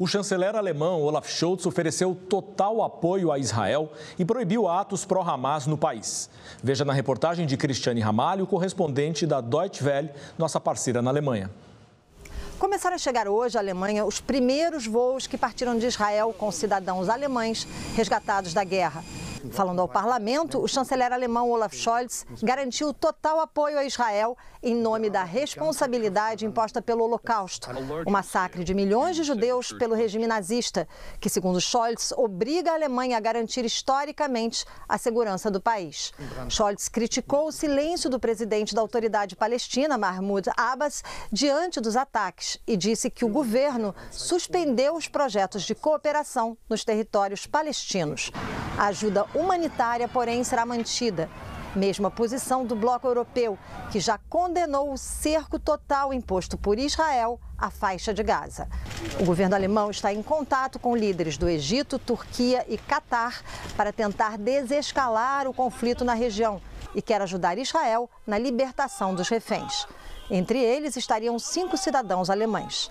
O chanceler alemão Olaf Scholz ofereceu total apoio a Israel e proibiu atos pró-Hamas no país. Veja na reportagem de Cristiane Ramalho, correspondente da Deutsche Welle, nossa parceira na Alemanha. Começaram a chegar hoje à Alemanha os primeiros voos que partiram de Israel com cidadãos alemães resgatados da guerra. Falando ao parlamento, o chanceler alemão Olaf Scholz garantiu total apoio a Israel em nome da responsabilidade imposta pelo Holocausto, o massacre de milhões de judeus pelo regime nazista, que, segundo Scholz, obriga a Alemanha a garantir historicamente a segurança do país. Scholz criticou o silêncio do presidente da autoridade palestina, Mahmoud Abbas, diante dos ataques e disse que o governo suspendeu os projetos de cooperação nos territórios palestinos. A ajuda humanitária, porém, será mantida. Mesma posição do bloco europeu, que já condenou o cerco total imposto por Israel à faixa de Gaza. O governo alemão está em contato com líderes do Egito, Turquia e Catar para tentar desescalar o conflito na região e quer ajudar Israel na libertação dos reféns. Entre eles estariam cinco cidadãos alemães.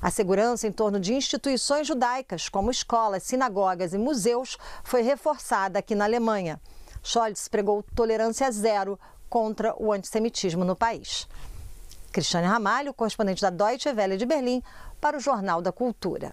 A segurança em torno de instituições judaicas, como escolas, sinagogas e museus, foi reforçada aqui na Alemanha. Scholz pregou tolerância zero contra o antissemitismo no país. Cristiane Ramalho, correspondente da Deutsche Welle de Berlim, para o Jornal da Cultura.